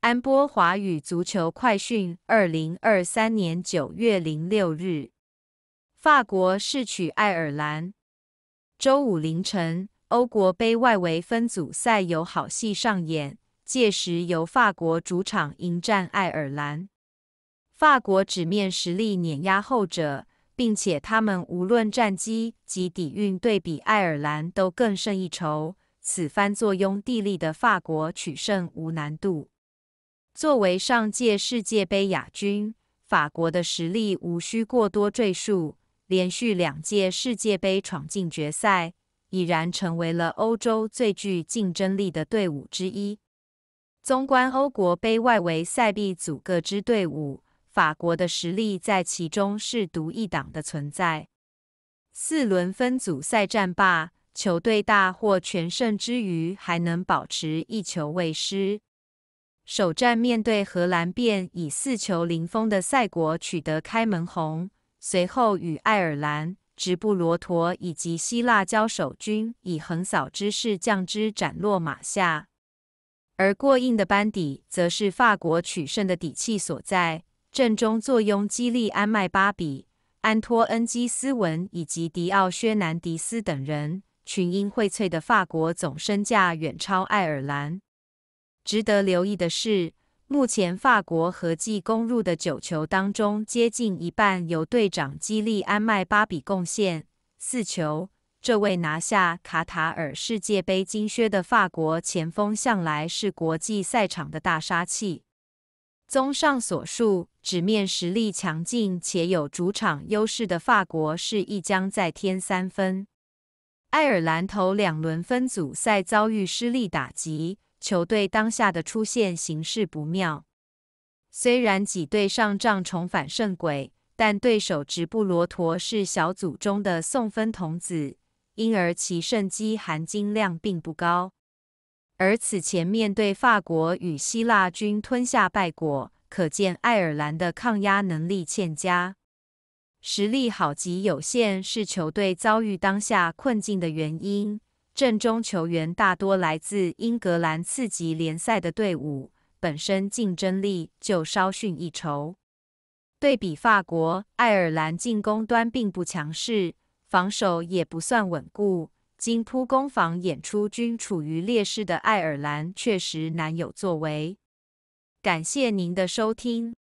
安波华语足球快讯，二零二三年九月零六日。法国胜取爱尔兰。周五凌晨，欧国杯外围分组赛有好戏上演。届时由法国主场迎战爱尔兰。法国纸面实力碾压后者，并且他们无论战绩及底蕴对比爱尔兰都更胜一筹。此番坐拥地利的法国取胜无难度。作为上届世界杯亚军，法国的实力无需过多赘述。连续两届世界杯闯进决赛，已然成为了欧洲最具竞争力的队伍之一。纵观欧国杯外围赛 B 组各支队伍，法国的实力在其中是独一档的存在。四轮分组赛战罢，球队大获全胜之余，还能保持一球未失。首战面对荷兰便以四球零封的赛果取得开门红，随后与爱尔兰、直布罗陀以及希腊交手，均以横扫之势将之斩落马下。而过硬的班底则是法国取胜的底气所在，阵中坐拥基利安·麦巴比、安托恩·基斯文以及迪奥·薛南迪斯等人群英荟萃的法国总身价远超爱尔兰。值得留意的是，目前法国合计攻入的九球当中，接近一半由队长基利安·麦巴比贡献四球。这位拿下卡塔尔世界杯金靴的法国前锋，向来是国际赛场的大杀器。综上所述，纸面实力强劲且有主场优势的法国，是一将再添三分。爱尔兰头两轮分组赛遭遇失利打击。球队当下的出现形势不妙，虽然几队上仗重返胜轨，但对手直布罗陀是小组中的送分童子，因而其胜机含金量并不高。而此前面对法国与希腊，均吞下败果，可见爱尔兰的抗压能力欠佳，实力好极有限，是球队遭遇当下困境的原因。阵中球员大多来自英格兰次级联赛的队伍，本身竞争力就稍逊一筹。对比法国、爱尔兰，进攻端并不强势，防守也不算稳固。今扑攻防演出均处于劣势的爱尔兰，确实难有作为。感谢您的收听。